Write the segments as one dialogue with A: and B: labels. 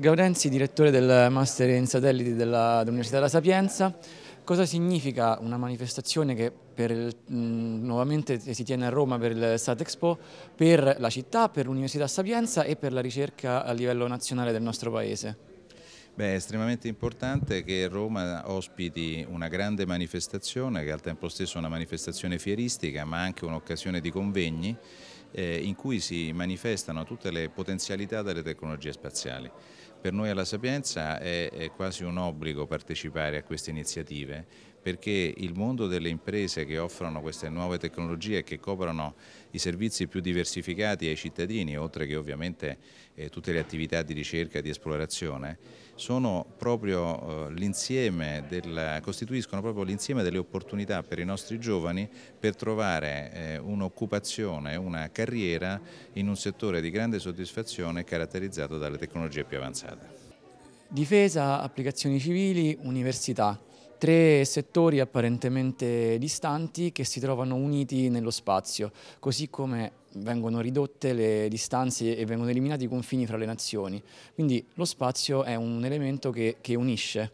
A: Gaudenzi, direttore del Master in Satelliti dell'Università della Sapienza. Cosa significa una manifestazione che per, mh, nuovamente si tiene a Roma per il SatExpo per la città, per l'Università Sapienza e per la ricerca a livello nazionale del nostro Paese?
B: Beh, è estremamente
A: importante
B: che Roma ospiti una grande manifestazione che è al tempo stesso è una manifestazione fieristica ma anche un'occasione di convegni eh, in cui si manifestano tutte le potenzialità delle tecnologie spaziali. Per noi alla Sapienza è, quasi un obbligo partecipare a queste iniziative perché il mondo delle imprese che offrono queste nuove tecnologie e che coprono i servizi più diversificati ai cittadini, oltre che ovviamente eh, tutte le attività di ricerca e di esplorazione, proprio, eh, del, costituiscono proprio l'insieme delle opportunità per i nostri giovani per trovare eh, un'occupazione, una carriera in un settore di grande soddisfazione caratterizzato dalle tecnologie più avanzate.
A: Difesa, applicazioni civili, università, Tre settori apparentemente distanti che si trovano uniti nello spazio, così come vengono ridotte le distanze e vengono eliminati i confini fra le nazioni. Quindi lo spazio è un elemento che, che unisce.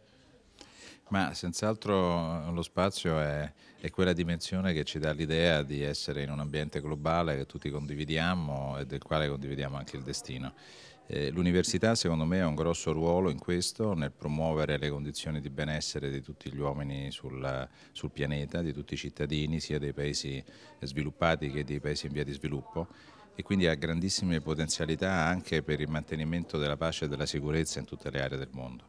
B: Ma senz'altro eh, lo spazio è, è, quella dimensione che ci dà l'idea di essere in un ambiente globale che tutti condividiamo e del quale condividiamo anche il destino. Eh, l'università secondo me ha un grosso ruolo in questo, nel promuovere le condizioni di benessere di tutti gli uomini sul, sul, pianeta, di tutti i cittadini, sia dei paesi sviluppati che dei paesi in via di sviluppo e quindi ha grandissime potenzialità anche per il mantenimento della pace e della sicurezza in tutte le aree del mondo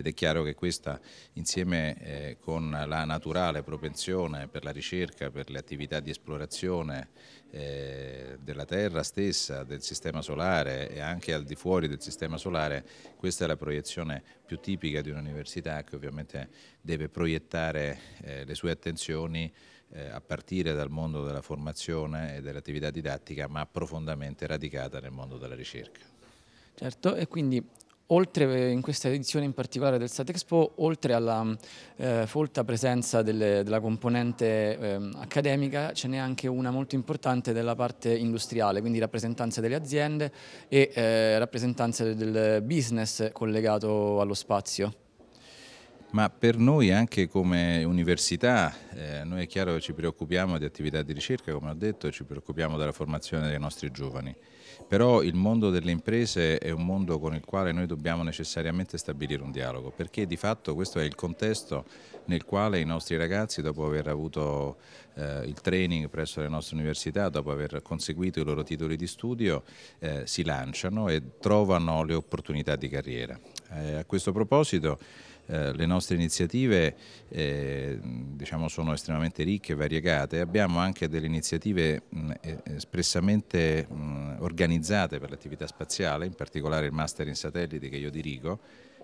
B: ed è chiaro che questa insieme eh, con la naturale propensione per la ricerca, per le attività di esplorazione eh, della Terra stessa, del sistema solare e anche al di fuori del sistema solare, questa è la proiezione più tipica di un'università che ovviamente deve proiettare eh, le sue attenzioni eh, a partire dal mondo della formazione e dell'attività didattica ma profondamente radicata nel mondo della ricerca.
A: Certo, e quindi Oltre, eh, in questa edizione in particolare del Expo, oltre alla eh, folta presenza delle, della componente eh, accademica, ce n'è anche una molto importante della parte industriale, quindi rappresentanza delle aziende e eh, rappresentanza del business collegato allo spazio
B: ma per noi anche come università, eh, noi è chiaro che ci preoccupiamo di attività di ricerca, come ho detto, ci preoccupiamo della formazione dei nostri giovani, però il mondo delle imprese è un mondo con il quale noi dobbiamo necessariamente stabilire un dialogo, perché di fatto questo è il contesto nel quale i nostri ragazzi, dopo aver avuto eh, il training presso le nostre università, dopo aver conseguito i loro titoli di studio, eh, si lanciano e trovano le opportunità di carriera. Eh, a questo proposito, eh, le nostre iniziative eh, diciamo sono estremamente ricche, e variegate, abbiamo anche delle iniziative mh, espressamente mh, organizzate per l'attività spaziale, in particolare il Master in Satelliti che io dirigo,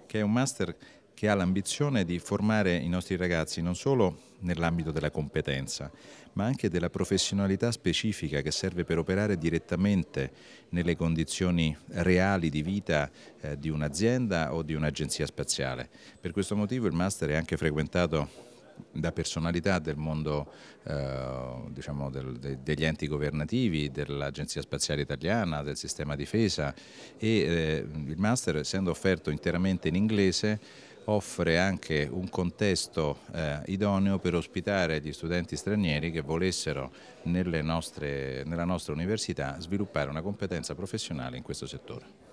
B: che è un master che ha l'ambizione di formare i nostri ragazzi non solo nell'ambito della competenza, ma anche della professionalità specifica che serve per operare direttamente nelle condizioni reali di vita eh, di un'azienda o di un'agenzia spaziale. Per questo motivo il master è anche frequentato da personalità del mondo eh, diciamo del, de, degli enti governativi, dell'Agenzia Spaziale Italiana, del sistema difesa e eh, il master essendo offerto interamente in inglese offre anche un contesto eh, idoneo per ospitare gli studenti stranieri che volessero nostre, nella nostra università sviluppare una competenza professionale in questo
A: settore.